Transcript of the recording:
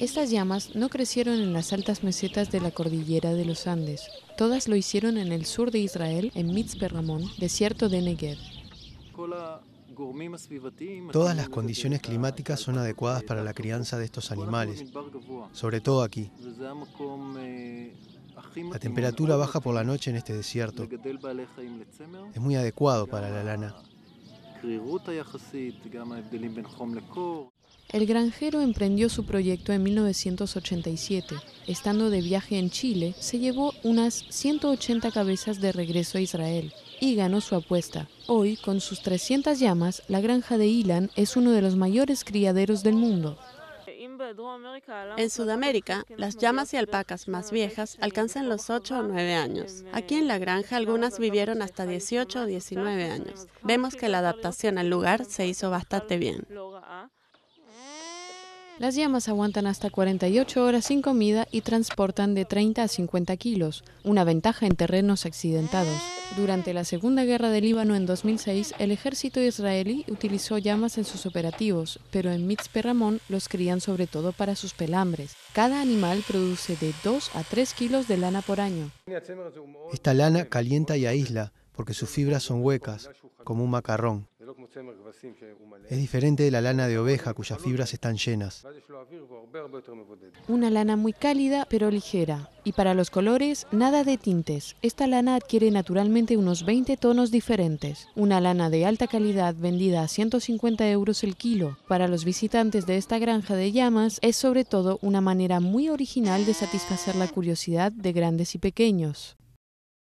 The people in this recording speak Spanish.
Estas llamas no crecieron en las altas mesetas de la cordillera de los Andes. Todas lo hicieron en el sur de Israel, en Ramón, desierto de Negev. Todas las condiciones climáticas son adecuadas para la crianza de estos animales, sobre todo aquí. La temperatura baja por la noche en este desierto. Es muy adecuado para la lana. El granjero emprendió su proyecto en 1987. Estando de viaje en Chile, se llevó unas 180 cabezas de regreso a Israel y ganó su apuesta. Hoy, con sus 300 llamas, la granja de Ilan es uno de los mayores criaderos del mundo. En Sudamérica, las llamas y alpacas más viejas alcanzan los 8 o 9 años. Aquí en la granja algunas vivieron hasta 18 o 19 años. Vemos que la adaptación al lugar se hizo bastante bien. Las llamas aguantan hasta 48 horas sin comida y transportan de 30 a 50 kilos, una ventaja en terrenos accidentados. Durante la Segunda Guerra del Líbano en 2006, el ejército israelí utilizó llamas en sus operativos, pero en Mitzpe Ramón los crían sobre todo para sus pelambres. Cada animal produce de 2 a 3 kilos de lana por año. Esta lana calienta y aísla, porque sus fibras son huecas, como un macarrón. Es diferente de la lana de oveja cuyas fibras están llenas. Una lana muy cálida pero ligera. Y para los colores, nada de tintes. Esta lana adquiere naturalmente unos 20 tonos diferentes. Una lana de alta calidad vendida a 150 euros el kilo. Para los visitantes de esta granja de llamas es sobre todo una manera muy original de satisfacer la curiosidad de grandes y pequeños.